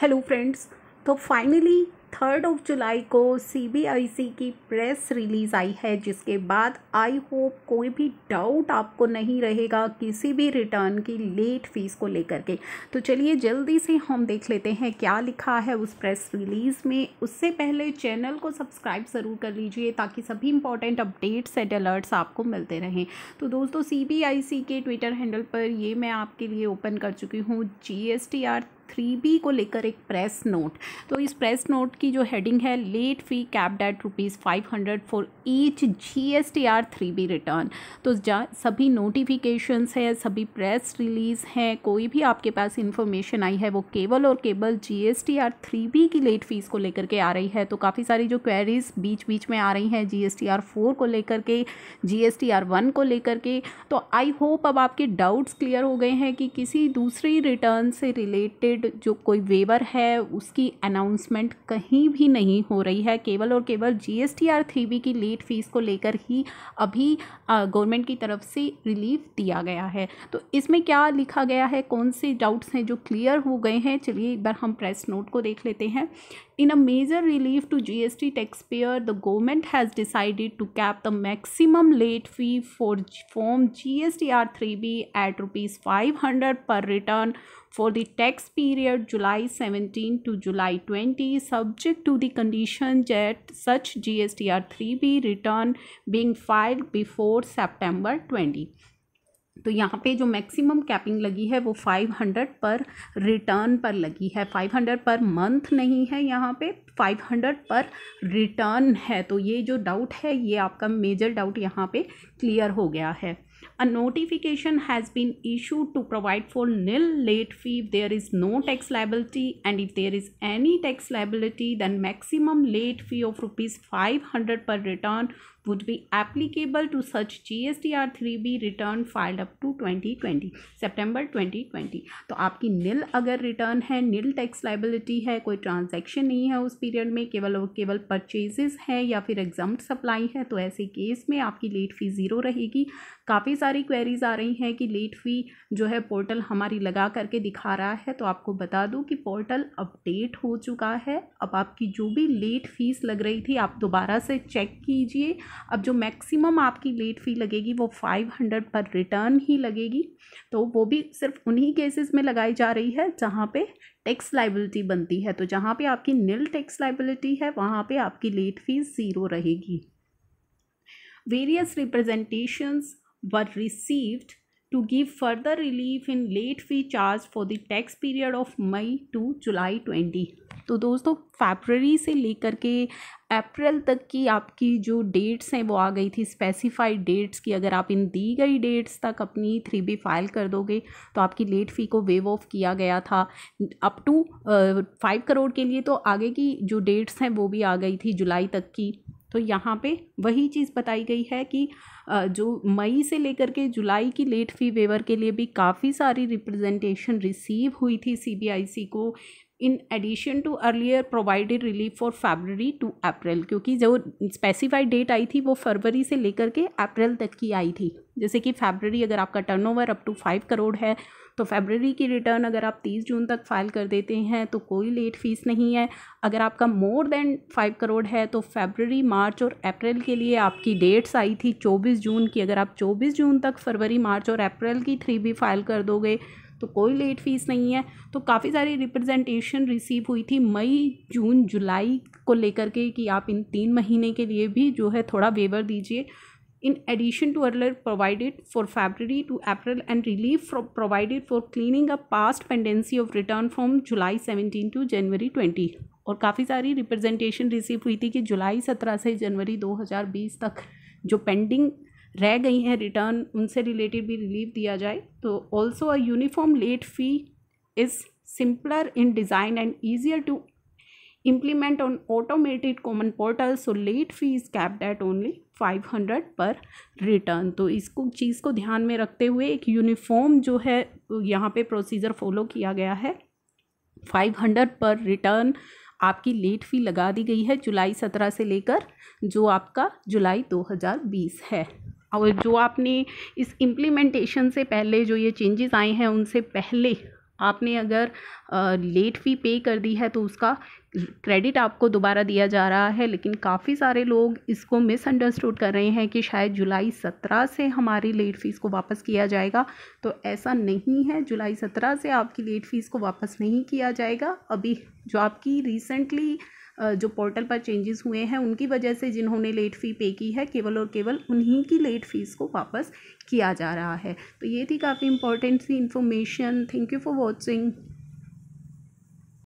Hello friends तो finally third of July को CBIC की प्रेस रिलीज़ आई है जिसके बाद आई होप कोई भी डाउट आपको नहीं रहेगा किसी भी रिटर्न की लेट फीस को लेकर के तो चलिए जल्दी से हम देख लेते हैं क्या लिखा है उस प्रेस रिलीज़ में उससे पहले चैनल को सब्सक्राइब ज़रूर कर लीजिए ताकि सभी इंपॉर्टेंट अपडेट्स एंड अलर्ट्स आपको मिलते रहें तो दोस्तों सी के ट्विटर हैंडल पर ये मैं आपके लिए ओपन कर चुकी हूँ जी थ्री बी को लेकर एक प्रेस नोट तो इस प्रेस नोट की जो हेडिंग है late fee capped rupees five hundred for each G S T R three B return तो जा सभी नोटिफिकेशंस है सभी प्रेस रिलीज़ हैं कोई भी आपके पास इन्फॉर्मेशन आई है वो केवल और केवल G S T R three B की लेट फीस को लेकर के आ रही है तो काफ़ी सारी जो क्वेरीज बीच बीच में आ रही हैं G S T R four को लेकर के G S T R one को लेकर के तो आई होप अब आपके डाउट्स क्लियर हो गए हैं कि किसी दूसरी रिटर्न से रिलेटेड रिलेटेड जो कोई वेवर है उसकी अनाउंसमेंट कहीं भी नहीं हो रही है केवल और केवल जी एस की लेट फीस को लेकर ही अभी गवर्नमेंट की तरफ से रिलीफ दिया गया है तो इसमें क्या लिखा गया है कौन से डाउट्स हैं जो क्लियर हो गए हैं चलिए एक बार हम प्रेस नोट को देख लेते हैं In a major relief to GST taxpayer, the government has decided to cap the maximum late fee for form GSTR 3B at rupees 500 per return for the tax period July 17 to July 20 subject to the condition that such GSTR 3B return being filed before September 20. तो यहाँ पे जो maximum capping लगी है वो 500 पर return पर लगी है 500 पर मंथ नहीं है यहाँ पे 500 पर रिटर्न है तो ये जो डाउट है ये आपका मेजर डाउट यहाँ पे क्लियर हो गया है a notification has been issue to provide for nil late fee there is no tax liability and if there is any tax liability then maximum late fee of rupees five per return would be applicable to such GSTR 3B return filed up to 2020 September 2020 तो आपकी नील अगर return है नील tax liability है कोई transaction नहीं है उस period में केवल और केवल purchases है या फिर एग्जाम सप्लाई है तो ऐसे केस में आपकी लेट फ़ी ज़ीरो रहेगी काफ़ी सारी क्वेरीज आ रही हैं कि लेट फ़ी जो है पोर्टल हमारी लगा करके दिखा रहा है तो आपको बता दूँ कि पोर्टल अपडेट हो चुका है अब आपकी जो भी लेट फीस लग रही थी आप दोबारा से चेक कीजिए अब जो मैक्सिमम आपकी लेट फ़ी लगेगी वो फाइव हंड्रेड पर रिटर्न ही लगेगी तो वो भी सिर्फ उन्हीं केसेस में लगाई जा रही है जहाँ पे टैक्स लाइबिलिटी बनती है तो जहाँ पे आपकी नील टैक्स लाइबिलिटी है वहाँ पे आपकी लेट फीस ज़ीरो रहेगी various representations were received to give further relief in late fee charge for the tax period of May to July twenty तो दोस्तों फेबररी से लेकर के अप्रैल तक की आपकी जो डेट्स हैं वो आ गई थी स्पेसिफाइड डेट्स की अगर आप इन दी गई डेट्स तक अपनी थ्री बी फाइल कर दोगे तो आपकी लेट फ़ी को वेव ऑफ किया गया था अप टू फाइव करोड़ के लिए तो आगे की जो डेट्स हैं वो भी आ गई थी जुलाई तक की तो यहाँ पे वही चीज़ बताई गई है कि जो मई से लेकर के जुलाई की लेट फी वेवर के लिए भी काफ़ी सारी रिप्रेजेंटेशन रिसीव हुई थी सीबीआईसी को in addition to earlier provided relief for February to April क्योंकि जो स्पेसिफाइड डेट आई थी वो फरवरी से लेकर के अप्रैल तक की आई थी जैसे कि फेबररी अगर आपका turnover up to five crore है तो फेबररी की रिटर्न अगर आप तीस जून तक फाइल कर देते हैं तो कोई लेट फीस नहीं है अगर आपका मोर देन फाइव करोड़ है तो फेबररी मार्च और अप्रैल के लिए आपकी डेट्स आई थी चौबीस जून की अगर आप चौबीस जून तक फरवरी मार्च और अप्रैल की थ्री भी फाइल कर दोगे तो कोई लेट फीस नहीं है तो काफ़ी सारी रिप्रेजेंटेशन रिसीव हुई थी मई जून जुलाई को लेकर के कि आप इन तीन महीने के लिए भी जो है थोड़ा वेवर दीजिए in addition to earlier provided for February to April and relief provided for cleaning a past pendency of return from July seventeen to January twenty और काफ़ी सारी रिप्रेजेंटेशन रिसीव हुई थी कि जुलाई सत्रह से जनवरी दो हज़ार बीस तक जो पेंडिंग रह गई हैं रिटर्न उनसे रिलेटेड भी रिलीफ दिया जाए तो also a uniform late fee is simpler in design and easier to implement on automated common portal so late fee is capped only five hundred per return तो इसको चीज़ को ध्यान में रखते हुए एक यूनिफॉर्म जो है यहाँ पर प्रोसीजर फॉलो किया गया है फाइव हंड्रेड पर रिटर्न आपकी लेट फी लगा दी गई है जुलाई सत्रह से लेकर जो आपका जुलाई दो हज़ार बीस है और जो आपने इस इम्प्लीमेंटेशन से पहले जो ये चेंजेस आए हैं उनसे पहले आपने अगर लेट फ़ी पे कर दी है तो उसका क्रेडिट आपको दोबारा दिया जा रहा है लेकिन काफ़ी सारे लोग इसको मिसअंडरस्टूड कर रहे हैं कि शायद जुलाई सत्रह से हमारी लेट फ़ीस को वापस किया जाएगा तो ऐसा नहीं है जुलाई सत्रह से आपकी लेट फ़ीस को वापस नहीं किया जाएगा अभी जो आपकी रिसेंटली जो पोर्टल पर चेंजेस हुए हैं उनकी वजह से जिन्होंने लेट फ़ी पे की है केवल और केवल उन्हीं की लेट फ़ीस को वापस किया जा रहा है तो ये थी काफ़ी इंपॉर्टेंट सी information thank you for watching